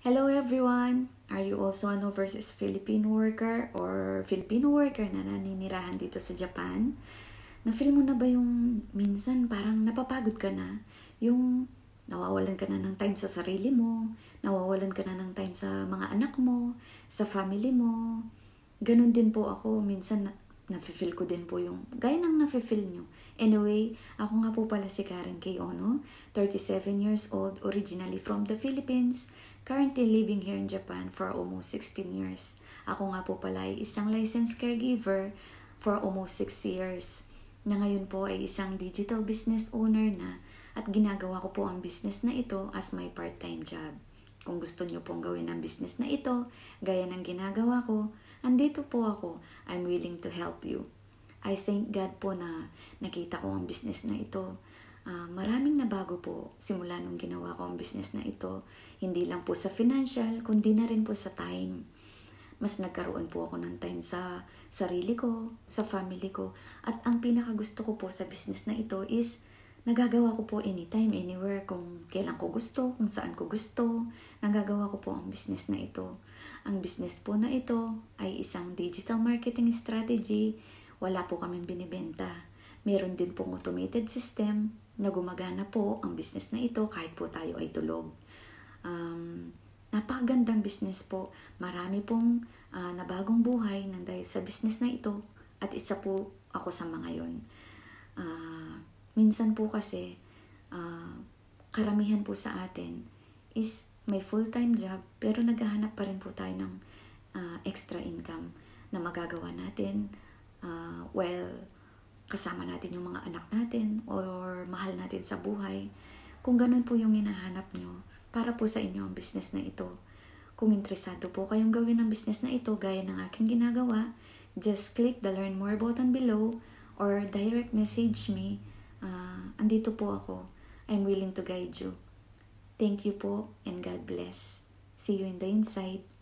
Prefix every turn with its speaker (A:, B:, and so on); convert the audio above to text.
A: Hello everyone! Are you also an overseas Filipino worker or Filipino worker na naninirahan dito sa Japan? Na-feel mo na ba yung minsan parang napapagod ka na? Yung nawawalan ka na ng time sa sarili mo, nawawalan ka na ng time sa mga anak mo, sa family mo. Ganun din po ako. Minsan nafe-feel ko din po yung gaya ng nafe-feel nyo. Anyway, ako nga po pala si Karen K. Ono, 37 years old, originally from the Philippines, currently living here in Japan for almost 16 years. Ako nga po pala ay isang licensed caregiver for almost 6 years na ngayon po ay isang digital business owner na at ginagawa ko po ang business na ito as my part-time job. Kung gusto niyo pong gawin ang business na ito, gaya ng ginagawa ko, andito po ako. I'm willing to help you. I thank God po na nakita ko ang business na ito. Uh, maraming nabago po simula nung ginawa ko ang business na ito. Hindi lang po sa financial, kundi na rin po sa time. Mas nagkaroon po ako ng time sa sarili ko, sa family ko. At ang pinakagusto ko po sa business na ito is nagagawa ko po anytime, anywhere, kung kailan ko gusto, kung saan ko gusto. Nagagawa ko po ang business na ito. Ang business po na ito ay isang digital marketing strategy. Wala po kaming binibenta. Meron din pong automated system na gumagana po ang business na ito kahit po tayo ay tulog. Um, napakagandang business po. Marami pong uh, nabagong buhay nang dahil sa business na ito at isa po ako sa mga yon. Minsan po kasi, uh, karamihan po sa atin is may full-time job pero naghahanap pa rin po tayo ng uh, extra income na magagawa natin uh, well kasama natin yung mga anak natin or mahal natin sa buhay. Kung ganun po yung hinahanap nyo, para po sa inyo ang business na ito. Kung interesado po kayong gawin ang business na ito gaya ng aking ginagawa, just click the learn more button below or direct message me andito po ako. I'm willing to guide you. Thank you po and God bless. See you in the inside.